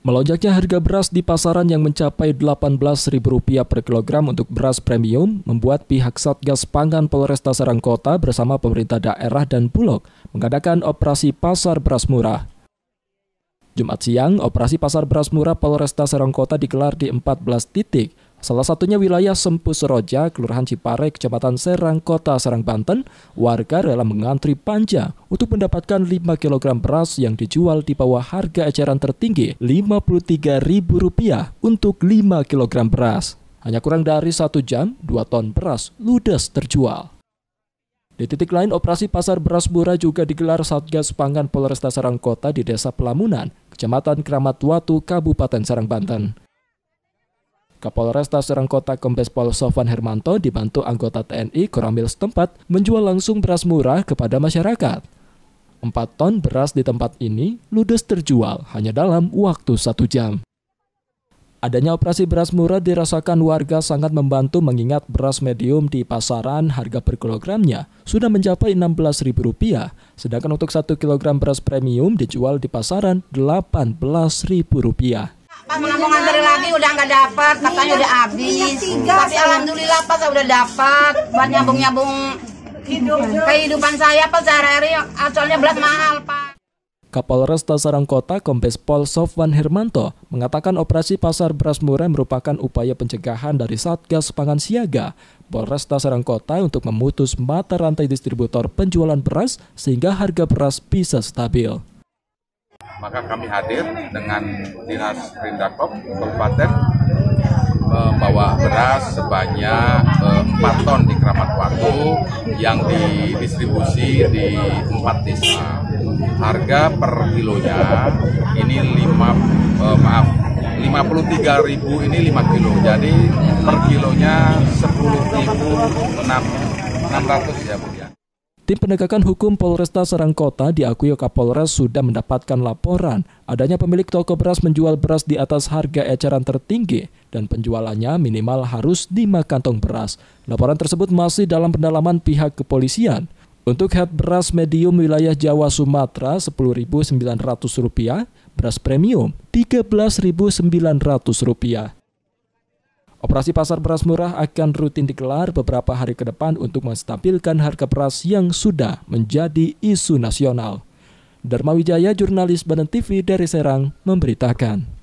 Melonjaknya harga beras di pasaran yang mencapai Rp18.000 per kilogram untuk beras premium membuat pihak Satgas Pangan Polresta Serang Kota bersama pemerintah daerah dan Bulog mengadakan operasi pasar beras murah. Jumat siang, operasi pasar beras murah Polresta Serang Kota digelar di 14 titik Salah satunya wilayah Sempus Roja, Kelurahan Cipare, Kecamatan Serang, Kota Serang, Banten, warga rela mengantri panjang untuk mendapatkan 5 kg beras yang dijual di bawah harga eceran tertinggi Rp53.000 untuk 5 kg beras. Hanya kurang dari satu jam, 2 ton beras ludes terjual. Di titik lain, operasi pasar beras murah juga digelar Satgas Pangan Polresta Serang Kota di Desa Pelamunan, Kecamatan Kramat Watu, Kabupaten Serang, Banten. Kapolresta Serang Kota Kombes Pol Sofan Hermanto dibantu anggota TNI Koramil setempat menjual langsung beras murah kepada masyarakat. Empat ton beras di tempat ini ludes terjual hanya dalam waktu satu jam. Adanya operasi beras murah dirasakan warga sangat membantu mengingat beras medium di pasaran harga per kilogramnya sudah mencapai Rp16.000, sedangkan untuk 1 kg beras premium dijual di pasaran Rp18.000. Pak mau nganterin lagi udah nggak dapat, katanya udah habis. Iya, Tapi alhamdulillah Pak saya udah dapat buat nyambung-nyambung kehidupan saya Pak sehari-hari asalnya belas mahal Pak. Kapolres Tasarang Kota Kombes Pol Sofwan Hermanto mengatakan operasi pasar beras murah merupakan upaya pencegahan dari Satgas Pangan Siaga Polres Tasarang Kota untuk memutus mata rantai distributor penjualan beras sehingga harga beras bisa stabil maka kami hadir dengan dinas Rindakop Kabupaten membawa beras sebanyak 4 eh, ton di Keramat Watu yang didistribusi di 4 desa. Harga per kilonya ini 5 eh, maaf 53.000 ini 5 kilo. Jadi per kilonya 10.600 ya Bu ya. Tim penegakan hukum Polresta Serang Kota diakui Kapolres sudah mendapatkan laporan adanya pemilik toko beras menjual beras di atas harga eceran tertinggi dan penjualannya minimal harus 5 kantong beras. Laporan tersebut masih dalam pendalaman pihak kepolisian. Untuk head beras medium wilayah Jawa Sumatera Rp10.900, beras premium Rp13.900. Operasi pasar beras murah akan rutin digelar beberapa hari ke depan untuk menstabilkan harga beras yang sudah menjadi isu nasional. Dharma Wijaya, jurnalis Badan TV dari Serang, memberitakan.